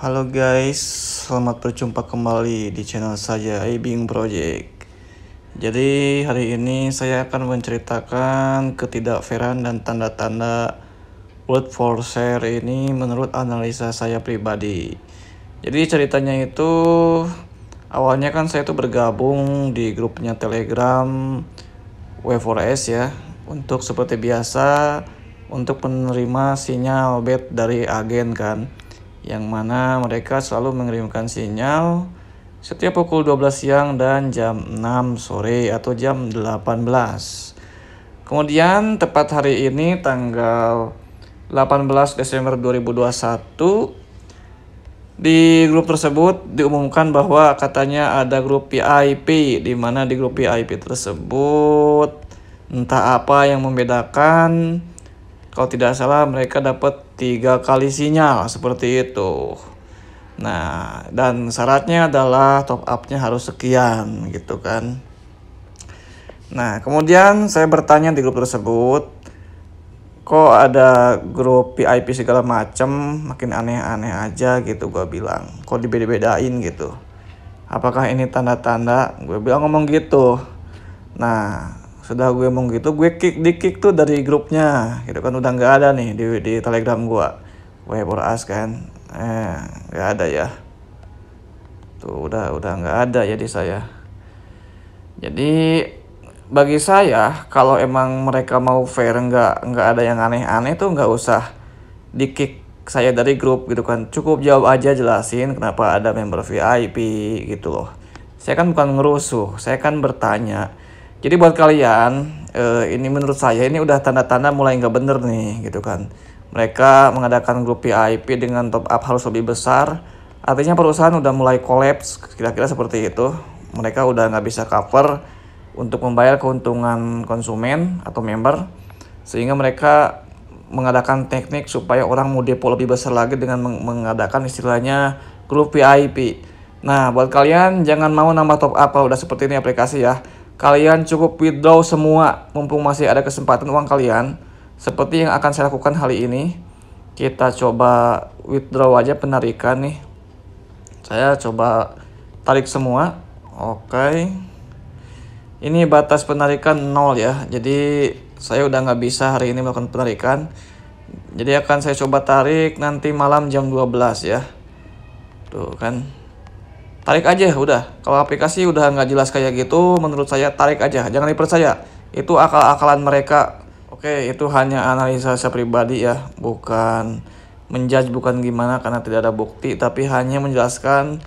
Halo guys, selamat berjumpa kembali di channel saya Ibing Project. Jadi hari ini saya akan menceritakan ketidakfairan dan tanda-tanda word for share ini menurut analisa saya pribadi. Jadi ceritanya itu awalnya kan saya itu bergabung di grupnya Telegram W4S ya untuk seperti biasa untuk menerima sinyal bed dari agen kan yang mana mereka selalu mengirimkan sinyal setiap pukul 12 siang dan jam 6 sore atau jam 18. Kemudian tepat hari ini tanggal 18 Desember 2021 di grup tersebut diumumkan bahwa katanya ada grup VIP di mana di grup VIP tersebut entah apa yang membedakan kalau tidak salah mereka dapat tiga kali sinyal seperti itu. Nah, dan syaratnya adalah top upnya harus sekian gitu kan. Nah, kemudian saya bertanya di grup tersebut, kok ada grup VIP segala macam makin aneh-aneh aja gitu gue bilang. Kok dibeda-bedain gitu. Apakah ini tanda-tanda? Gue bilang ngomong gitu. Nah, sudah gue ngomong gitu, gue kick di kick tuh dari grupnya. Gitu kan udah nggak ada nih di, di Telegram gue. Web as kan. Eh, nggak ada ya. Tuh udah udah nggak ada ya di saya. Jadi bagi saya kalau emang mereka mau fair nggak nggak ada yang aneh-aneh tuh nggak usah di kick saya dari grup gitu kan cukup jawab aja jelasin kenapa ada member VIP gitu loh saya kan bukan ngerusuh saya kan bertanya jadi buat kalian eh, ini menurut saya ini udah tanda-tanda mulai nggak bener nih gitu kan. Mereka mengadakan grup VIP dengan top up harus lebih besar. Artinya perusahaan udah mulai kolaps kira-kira seperti itu. Mereka udah nggak bisa cover untuk membayar keuntungan konsumen atau member sehingga mereka mengadakan teknik supaya orang mau depo lebih besar lagi dengan meng mengadakan istilahnya grup VIP. Nah, buat kalian jangan mau nambah top up kalau udah seperti ini aplikasi ya. Kalian cukup withdraw semua mumpung masih ada kesempatan uang kalian. Seperti yang akan saya lakukan hari ini. Kita coba withdraw aja penarikan nih. Saya coba tarik semua. Oke. Ini batas penarikan nol ya. Jadi saya udah nggak bisa hari ini melakukan penarikan. Jadi akan saya coba tarik nanti malam jam 12 ya. Tuh kan tarik aja udah kalau aplikasi udah nggak jelas kayak gitu menurut saya tarik aja jangan dipercaya itu akal-akalan mereka oke itu hanya analisa saya pribadi ya bukan menjudge bukan gimana karena tidak ada bukti tapi hanya menjelaskan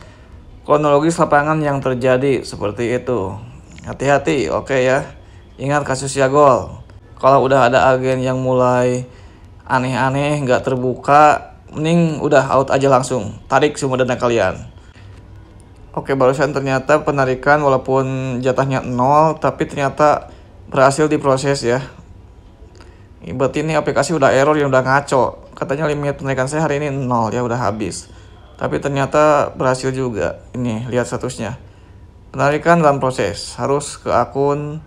kronologis lapangan yang terjadi seperti itu hati-hati oke ya ingat kasus Yagol kalau udah ada agen yang mulai aneh-aneh nggak -aneh, terbuka mending udah out aja langsung tarik semua dana kalian Oke barusan ternyata penarikan walaupun jatahnya nol tapi ternyata berhasil diproses ya. Berarti ini aplikasi udah error yang udah ngaco. Katanya limit penarikan saya hari ini nol ya udah habis. Tapi ternyata berhasil juga. Ini lihat statusnya. Penarikan dalam proses harus ke akun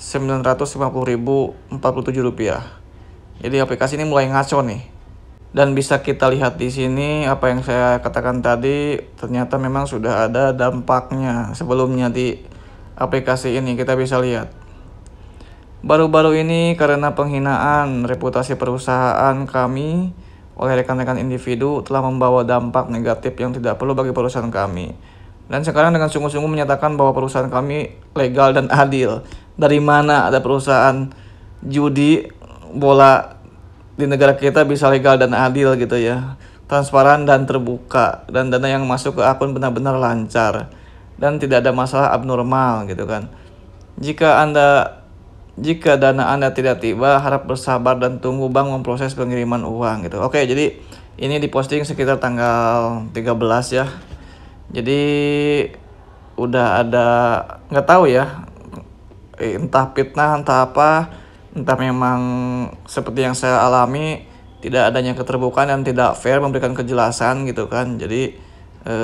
950.047 rupiah. Jadi aplikasi ini mulai ngaco nih dan bisa kita lihat di sini apa yang saya katakan tadi ternyata memang sudah ada dampaknya sebelumnya di aplikasi ini kita bisa lihat baru-baru ini karena penghinaan reputasi perusahaan kami oleh rekan-rekan individu telah membawa dampak negatif yang tidak perlu bagi perusahaan kami dan sekarang dengan sungguh-sungguh menyatakan bahwa perusahaan kami legal dan adil dari mana ada perusahaan judi bola di negara kita bisa legal dan adil gitu ya transparan dan terbuka dan dana yang masuk ke akun benar-benar lancar dan tidak ada masalah abnormal gitu kan jika anda jika dana anda tidak tiba harap bersabar dan tunggu bank memproses pengiriman uang gitu oke jadi ini diposting sekitar tanggal 13 ya jadi udah ada nggak tahu ya entah fitnah entah apa entah memang seperti yang saya alami tidak adanya keterbukaan dan tidak fair memberikan kejelasan gitu kan jadi e,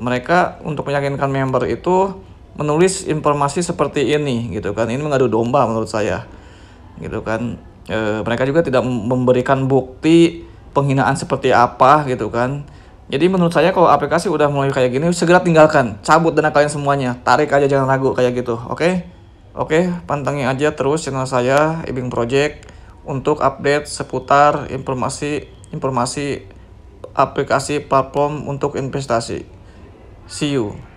mereka untuk meyakinkan member itu menulis informasi seperti ini gitu kan ini mengadu domba menurut saya gitu kan e, mereka juga tidak memberikan bukti penghinaan seperti apa gitu kan jadi menurut saya kalau aplikasi udah mulai kayak gini segera tinggalkan cabut dana kalian semuanya tarik aja jangan ragu kayak gitu oke okay? Oke, pantengin aja terus channel saya Ibing Project untuk update seputar informasi informasi aplikasi platform untuk investasi. See you.